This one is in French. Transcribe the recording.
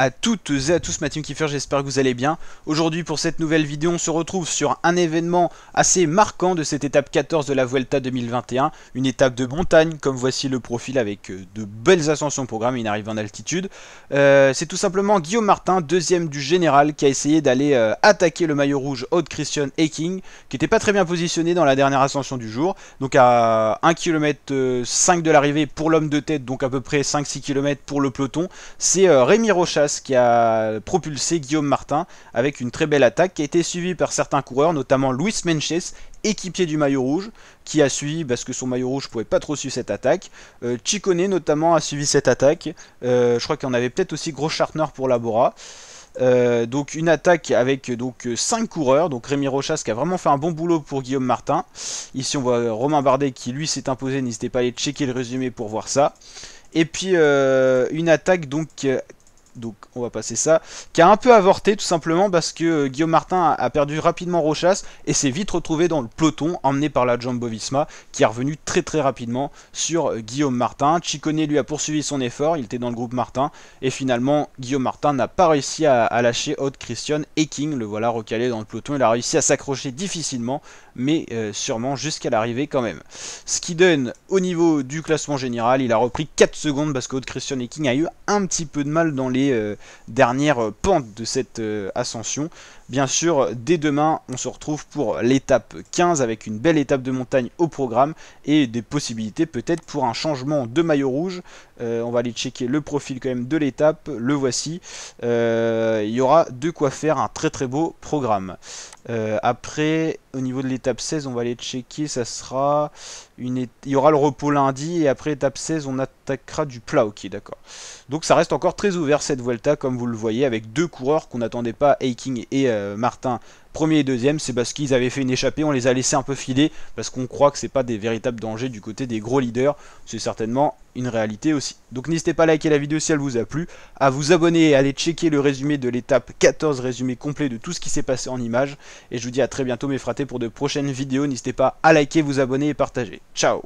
à toutes et à tous ma team j'espère que vous allez bien. Aujourd'hui pour cette nouvelle vidéo, on se retrouve sur un événement assez marquant de cette étape 14 de la Vuelta 2021, une étape de montagne, comme voici le profil avec euh, de belles ascensions au programme, une arrivée en altitude. Euh, c'est tout simplement Guillaume Martin, deuxième du général, qui a essayé d'aller euh, attaquer le maillot rouge haute Christian Eking, qui n'était pas très bien positionné dans la dernière ascension du jour, donc à 1 km 5 de l'arrivée pour l'homme de tête, donc à peu près 5-6 km pour le peloton. C'est Rémi Rochas qui a propulsé Guillaume Martin avec une très belle attaque qui a été suivie par certains coureurs, notamment Luis Menches, équipier du maillot rouge, qui a suivi parce que son maillot rouge pouvait pas trop suivre cette attaque. Euh, notamment a suivi cette attaque. Euh, je crois qu'il y en avait peut-être aussi Groschartner pour Labora. Euh, donc une attaque avec donc 5 coureurs, donc Rémi Rochas qui a vraiment fait un bon boulot pour Guillaume Martin. Ici on voit Romain Bardet qui lui s'est imposé, n'hésitez pas à aller checker le résumé pour voir ça. Et puis euh, une attaque donc donc on va passer ça. Qui a un peu avorté tout simplement parce que euh, Guillaume Martin a, perdu rapidement Rochas et s'est vite retrouvé dans le peloton emmené par la Jumbo Visma qui est revenu très très rapidement sur euh, Guillaume Martin. Chiconet lui a poursuivi son effort, il était dans le groupe Martin et finalement Guillaume Martin n'a pas réussi à, lâcher Haute Christian et King. Le voilà recalé dans le peloton, il a réussi à s'accrocher difficilement mais euh, sûrement jusqu'à l'arrivée quand même. Ce qui donne au niveau du classement général, il a repris 4 secondes parce que Haute Christian et King a eu un petit peu de mal dans les euh, Dernière pente de cette euh, ascension Bien sûr, dès demain, on se retrouve pour l'étape 15 avec une belle étape de montagne au programme et des possibilités peut-être pour un changement de maillot rouge. Euh, on va aller checker le profil quand même de l'étape, le voici. Euh, il y aura de quoi faire un très très beau programme. Euh, après, au niveau de l'étape 16, on va aller checker, ça sera... Une Il y aura le repos lundi et après l'étape 16, on attaquera du plat, ok d'accord. Donc ça reste encore très ouvert cette Vuelta comme vous le voyez avec deux coureurs qu'on n'attendait pas, Aiking et euh, Martin premier et deuxième, c'est parce qu'ils avaient fait une échappée, on les a laissés un peu filer, parce qu'on croit que c'est pas des véritables dangers du côté des gros leaders, c'est certainement une réalité aussi. Donc n'hésitez pas à liker la vidéo si elle vous a plu, à vous abonner et à aller checker le résumé de l'étape 14, résumé complet de tout ce qui s'est passé en images, et je vous dis à très bientôt mes fratés pour de prochaines vidéos, n'hésitez pas à liker, vous abonner et partager. Ciao